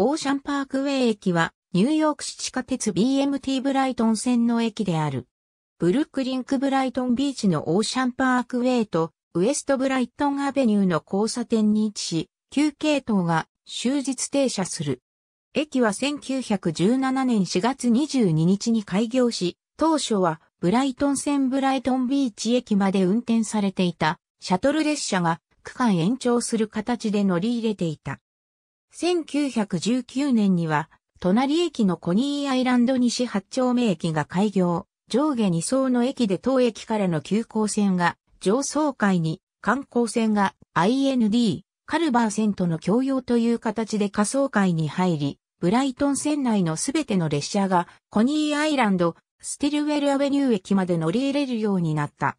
オーシャンパークウェイ駅は、ニューヨーク市地下鉄 BMT ブライトン線の駅である。ブルックリンクブライトンビーチのオーシャンパークウェイと、ウエストブライトンアベニューの交差点に位置し、急系統が終日停車する。駅は1917年4月22日に開業し、当初はブライトン線ブライトンビーチ駅まで運転されていたシャトル列車が区間延長する形で乗り入れていた。1919年には、隣駅のコニーアイランド西八丁目駅が開業、上下2層の駅で当駅からの急行線が上層階に、観光線が IND、カルバー線との共用という形で仮想階に入り、ブライトン線内のすべての列車がコニーアイランド、スティルウェルアベニュー駅まで乗り入れるようになった。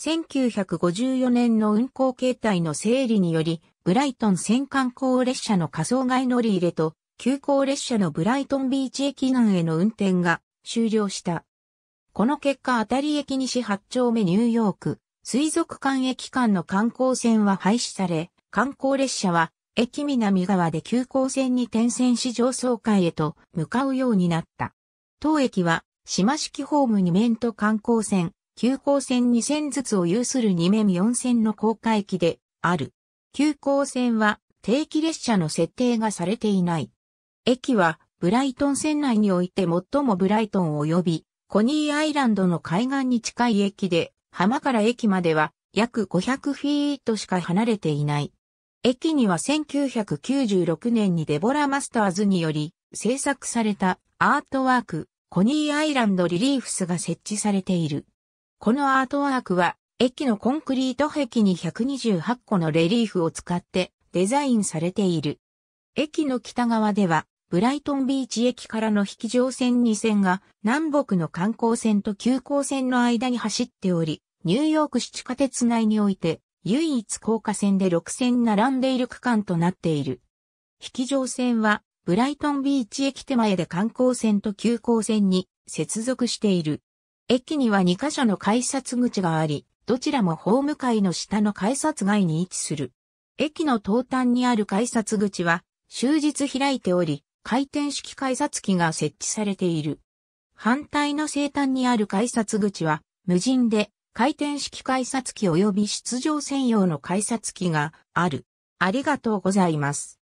1954年の運行形態の整理により、ブライトン線観光列車の仮想外乗り入れと、急行列車のブライトンビーチ駅南への運転が終了した。この結果、当たり駅西8丁目ニューヨーク、水族館駅間の観光船は廃止され、観光列車は駅南側で急行線に転線し上層階へと向かうようになった。当駅は島式ホーム2面と観光線、急行線2線ずつを有する2面4線の高架駅である。急行線は定期列車の設定がされていない。駅はブライトン線内において最もブライトン及びコニーアイランドの海岸に近い駅で、浜から駅までは約500フィートしか離れていない。駅には1996年にデボラ・マスターズにより制作されたアートワークコニーアイランドリリーフスが設置されている。このアートワークは駅のコンクリート壁に128個のレリーフを使ってデザインされている。駅の北側では、ブライトンビーチ駅からの引き乗船2線が南北の観光船と急行線の間に走っており、ニューヨーク市地下鉄内において唯一高架線で6線並んでいる区間となっている。引き乗船はブライトンビーチ駅手前で観光船と急行線に接続している。駅には2カ所の改札口があり、どちらもホーム階の下の改札外に位置する。駅の東端にある改札口は、終日開いており、回転式改札機が設置されている。反対の西端にある改札口は、無人で、回転式改札機及び出場専用の改札機がある。ありがとうございます。